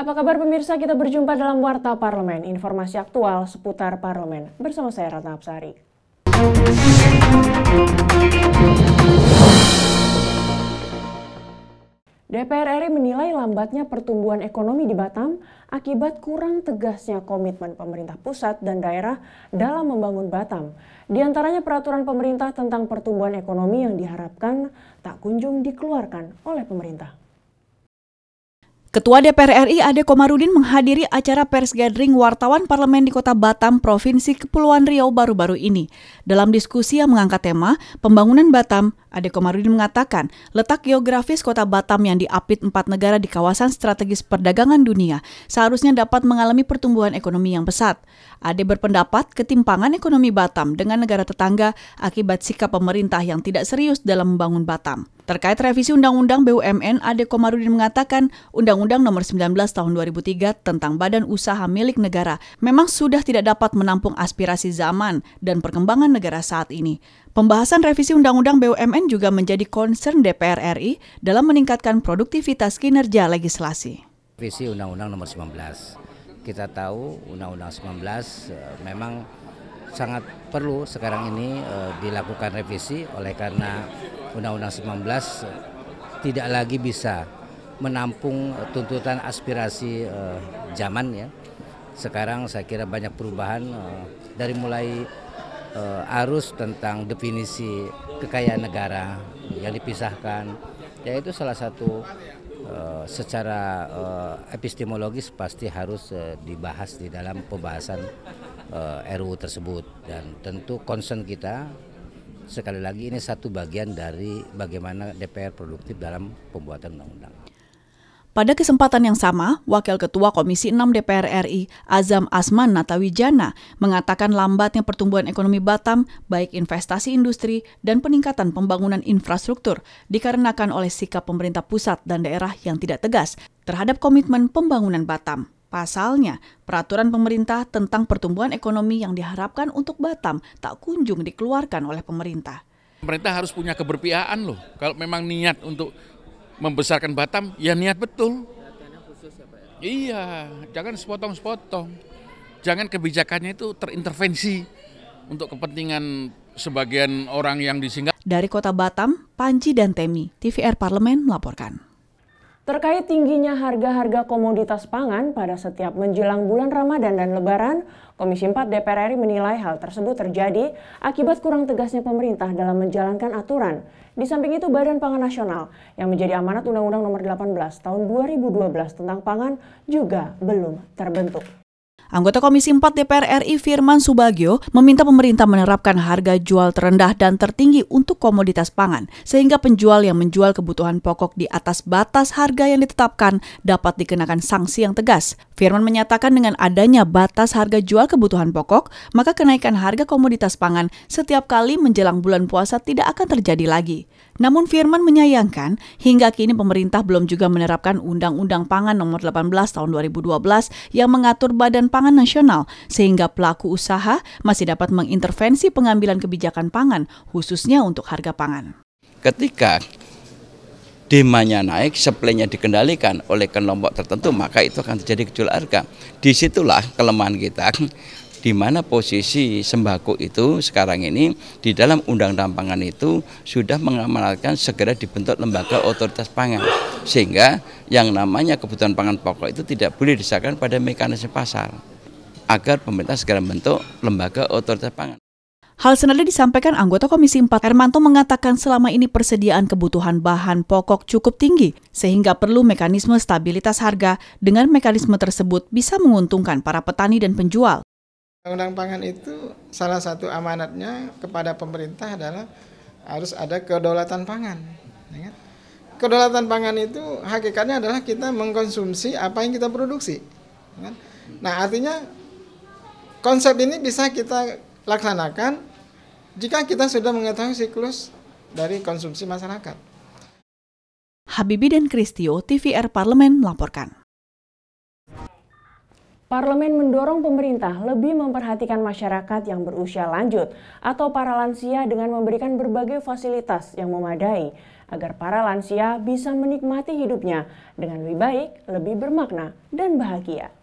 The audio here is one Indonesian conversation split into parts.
Apa kabar pemirsa? Kita berjumpa dalam Warta Parlemen, informasi aktual seputar parlemen bersama saya Ratna Apsari. DPR RI menilai lambatnya pertumbuhan ekonomi di Batam akibat kurang tegasnya komitmen pemerintah pusat dan daerah dalam membangun Batam. Di antaranya peraturan pemerintah tentang pertumbuhan ekonomi yang diharapkan tak kunjung dikeluarkan oleh pemerintah. Ketua DPR RI Ade Komarudin menghadiri acara pers gathering wartawan parlemen di Kota Batam, Provinsi Kepulauan Riau baru-baru ini. Dalam diskusi yang mengangkat tema pembangunan Batam, Ade Komarudin mengatakan letak geografis Kota Batam yang diapit empat negara di kawasan strategis perdagangan dunia seharusnya dapat mengalami pertumbuhan ekonomi yang pesat. Ade berpendapat ketimpangan ekonomi Batam dengan negara tetangga akibat sikap pemerintah yang tidak serius dalam membangun Batam. Terkait revisi Undang-Undang BUMN, Ade Komarudin mengatakan Undang-Undang Nomor 19 Tahun 2003 tentang Badan Usaha Milik Negara memang sudah tidak dapat menampung aspirasi zaman dan perkembangan negara saat ini. Pembahasan revisi Undang-Undang BUMN juga menjadi concern DPR RI dalam meningkatkan produktivitas kinerja legislasi. Revisi Undang-Undang Nomor 19. Kita tahu Undang-Undang 19 eh, memang sangat perlu sekarang ini eh, dilakukan revisi oleh karena Undang-Undang 19 tidak lagi bisa menampung tuntutan aspirasi eh, zaman ya. Sekarang saya kira banyak perubahan eh, dari mulai eh, arus tentang definisi kekayaan negara yang dipisahkan, yaitu salah satu Uh, secara uh, epistemologis pasti harus uh, dibahas di dalam pembahasan RU tersebut dan tentu concern kita sekali lagi ini satu bagian dari bagaimana DPR produktif dalam pembuatan undang-undang. Pada kesempatan yang sama, Wakil Ketua Komisi 6 DPR RI, Azam Asman Natawijana, mengatakan lambatnya pertumbuhan ekonomi Batam, baik investasi industri dan peningkatan pembangunan infrastruktur, dikarenakan oleh sikap pemerintah pusat dan daerah yang tidak tegas terhadap komitmen pembangunan Batam. Pasalnya, peraturan pemerintah tentang pertumbuhan ekonomi yang diharapkan untuk Batam tak kunjung dikeluarkan oleh pemerintah. Pemerintah harus punya keberpihakan loh. Kalau memang niat untuk membesarkan Batam, ya niat betul. Iya, jangan sepotong-sepotong. Jangan kebijakannya itu terintervensi untuk kepentingan sebagian orang yang disinggah. Dari kota Batam, Panji dan Temi, TVR Parlemen melaporkan. Terkait tingginya harga-harga komoditas pangan pada setiap menjelang bulan Ramadan dan Lebaran, Komisi 4 DPR RI menilai hal tersebut terjadi akibat kurang tegasnya pemerintah dalam menjalankan aturan. Di samping itu, Badan Pangan Nasional yang menjadi amanat Undang-Undang Nomor 18 Tahun 2012 tentang pangan juga belum terbentuk. Anggota Komisi 4 DPR RI Firman Subagio meminta pemerintah menerapkan harga jual terendah dan tertinggi untuk komoditas pangan, sehingga penjual yang menjual kebutuhan pokok di atas batas harga yang ditetapkan dapat dikenakan sanksi yang tegas. Firman menyatakan dengan adanya batas harga jual kebutuhan pokok, maka kenaikan harga komoditas pangan setiap kali menjelang bulan puasa tidak akan terjadi lagi. Namun Firman menyayangkan hingga kini pemerintah belum juga menerapkan Undang-Undang Pangan Nomor 18 Tahun 2012 yang mengatur Badan Pangan Nasional sehingga pelaku usaha masih dapat mengintervensi pengambilan kebijakan pangan khususnya untuk harga pangan. Ketika demanya naik, supply dikendalikan oleh kelompok tertentu, maka itu akan terjadi gejolak harga. Disitulah kelemahan kita di mana posisi sembako itu sekarang ini di dalam undang-undang pangan itu sudah mengamanatkan segera dibentuk lembaga otoritas pangan sehingga yang namanya kebutuhan pangan pokok itu tidak boleh disahkan pada mekanisme pasar agar pemerintah segera bentuk lembaga otoritas pangan. Hal senada disampaikan anggota Komisi 4 Hermanto mengatakan selama ini persediaan kebutuhan bahan pokok cukup tinggi sehingga perlu mekanisme stabilitas harga dengan mekanisme tersebut bisa menguntungkan para petani dan penjual. Undang-undang pangan itu salah satu amanatnya kepada pemerintah adalah harus ada kedaulatan pangan. Ya kan? Kedaulatan pangan itu hakikatnya adalah kita mengkonsumsi apa yang kita produksi. Ya kan? Nah artinya konsep ini bisa kita laksanakan jika kita sudah mengetahui siklus dari konsumsi masyarakat. Habibi dan Kristio, TVR Parlemen melaporkan. Parlemen mendorong pemerintah lebih memperhatikan masyarakat yang berusia lanjut atau para lansia dengan memberikan berbagai fasilitas yang memadai agar para lansia bisa menikmati hidupnya dengan lebih baik, lebih bermakna, dan bahagia.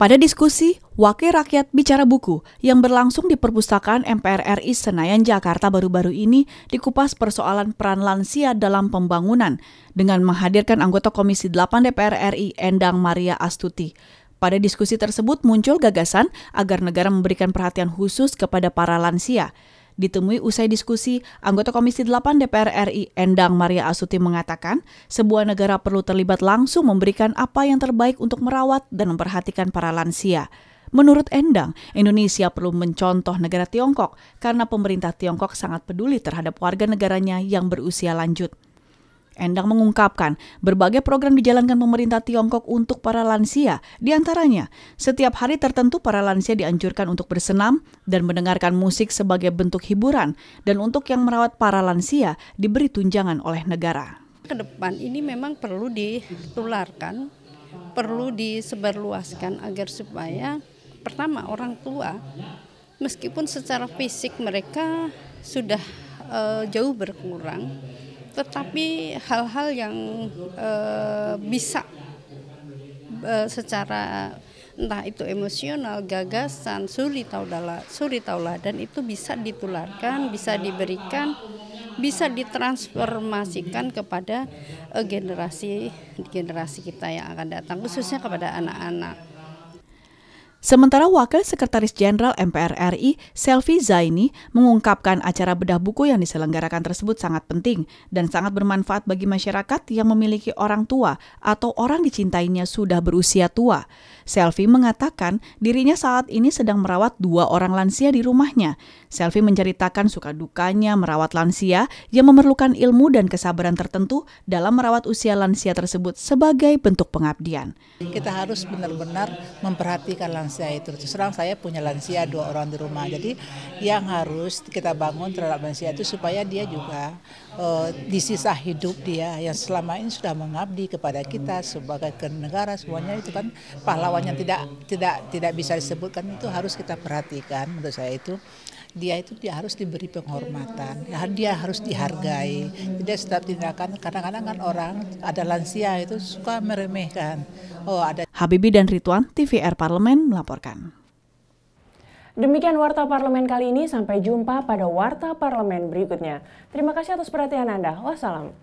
Pada diskusi, Wakil Rakyat Bicara Buku yang berlangsung di Perpustakaan MPR RI Senayan Jakarta baru-baru ini dikupas persoalan peran lansia dalam pembangunan dengan menghadirkan anggota Komisi 8 DPR RI Endang Maria Astuti. Pada diskusi tersebut muncul gagasan agar negara memberikan perhatian khusus kepada para lansia. Ditemui usai diskusi, anggota Komisi 8 DPR RI Endang Maria Asuti mengatakan, sebuah negara perlu terlibat langsung memberikan apa yang terbaik untuk merawat dan memperhatikan para lansia. Menurut Endang, Indonesia perlu mencontoh negara Tiongkok karena pemerintah Tiongkok sangat peduli terhadap warga negaranya yang berusia lanjut. Endang mengungkapkan, berbagai program dijalankan pemerintah Tiongkok untuk para lansia. Di antaranya, setiap hari tertentu para lansia dianjurkan untuk bersenam dan mendengarkan musik sebagai bentuk hiburan. Dan untuk yang merawat para lansia, diberi tunjangan oleh negara. Ke depan ini memang perlu ditularkan, perlu disebarluaskan agar supaya pertama orang tua meskipun secara fisik mereka sudah e, jauh berkurang tetapi hal-hal yang uh, bisa uh, secara entah itu emosional, gagasan, suri tauladan, suri dan itu bisa ditularkan, bisa diberikan, bisa ditransformasikan kepada eh, generasi generasi kita yang akan datang, khususnya kepada anak-anak. Sementara Wakil Sekretaris Jenderal MPR RI, Selvi Zaini, mengungkapkan acara bedah buku yang diselenggarakan tersebut sangat penting dan sangat bermanfaat bagi masyarakat yang memiliki orang tua atau orang dicintainya sudah berusia tua. Selvi mengatakan dirinya saat ini sedang merawat dua orang lansia di rumahnya. Selvi menceritakan suka dukanya merawat lansia yang memerlukan ilmu dan kesabaran tertentu dalam merawat usia lansia tersebut sebagai bentuk pengabdian. Kita harus benar-benar memperhatikan lansia itu. Terserang saya punya lansia dua orang di rumah. Jadi yang harus kita bangun terhadap lansia itu supaya dia juga uh, di sisa hidup dia yang selama ini sudah mengabdi kepada kita sebagai negara semuanya itu kan pahlawannya tidak tidak tidak bisa disebutkan itu harus kita perhatikan menurut saya itu dia itu dia harus diberi penghormatan, dia harus dihargai. Tidak setiap tindakan, kadang-kadang kan orang ada lansia itu suka meremehkan. Oh, ada. Habibi dan Rituan, TVR Parlemen melaporkan. Demikian Warta Parlemen kali ini, sampai jumpa pada Warta Parlemen berikutnya. Terima kasih atas perhatian Anda. Wassalam.